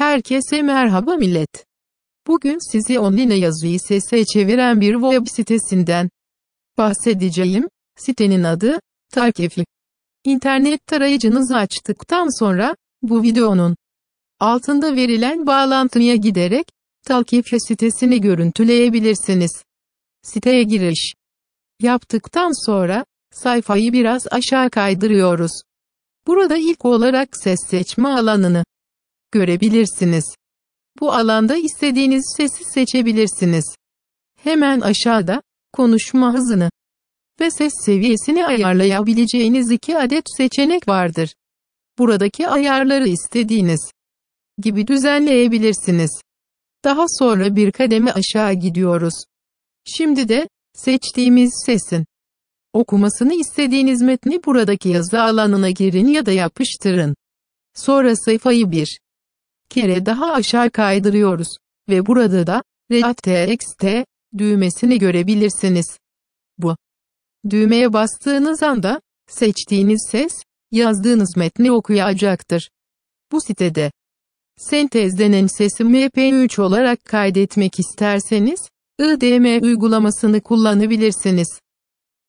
Herkese merhaba millet. Bugün sizi online yazıyı sese çeviren bir web sitesinden bahsedeceğim. Sitenin adı Tarkefi. İnternet tarayıcınızı açtıktan sonra bu videonun altında verilen bağlantıya giderek Talkefi sitesini görüntüleyebilirsiniz. Siteye giriş yaptıktan sonra sayfayı biraz aşağı kaydırıyoruz. Burada ilk olarak ses seçme alanını görebilirsiniz. Bu alanda istediğiniz sesi seçebilirsiniz. Hemen aşağıda konuşma hızını ve ses seviyesini ayarlayabileceğiniz iki adet seçenek vardır. Buradaki ayarları istediğiniz gibi düzenleyebilirsiniz. Daha sonra bir kademe aşağı gidiyoruz. Şimdi de seçtiğimiz sesin okumasını istediğiniz metni buradaki yazı alanına girin ya da yapıştırın. Sonra sayfayı 1 kere daha aşağı kaydırıyoruz ve burada da RTXT düğmesini görebilirsiniz. Bu düğmeye bastığınız anda seçtiğiniz ses yazdığınız metni okuyacaktır. Bu sitede sentezlenen sesi MP3 olarak kaydetmek isterseniz IDM uygulamasını kullanabilirsiniz.